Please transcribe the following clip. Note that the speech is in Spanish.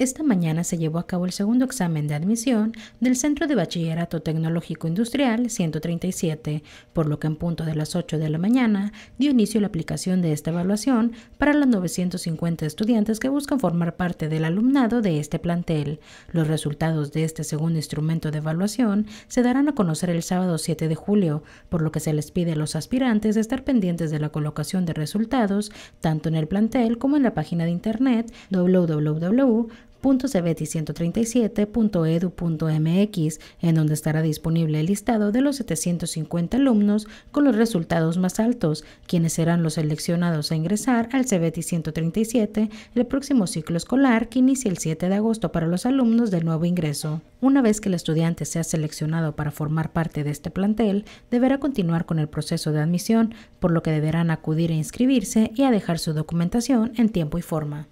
Esta mañana se llevó a cabo el segundo examen de admisión del Centro de Bachillerato Tecnológico Industrial 137, por lo que en punto de las 8 de la mañana dio inicio la aplicación de esta evaluación para los 950 estudiantes que buscan formar parte del alumnado de este plantel. Los resultados de este segundo instrumento de evaluación se darán a conocer el sábado 7 de julio, por lo que se les pide a los aspirantes estar pendientes de la colocación de resultados tanto en el plantel como en la página de internet www cbeti137.edu.mx, en donde estará disponible el listado de los 750 alumnos con los resultados más altos, quienes serán los seleccionados a ingresar al CBETI 137 el próximo ciclo escolar que inicia el 7 de agosto para los alumnos del nuevo ingreso. Una vez que el estudiante sea seleccionado para formar parte de este plantel, deberá continuar con el proceso de admisión, por lo que deberán acudir a inscribirse y a dejar su documentación en tiempo y forma.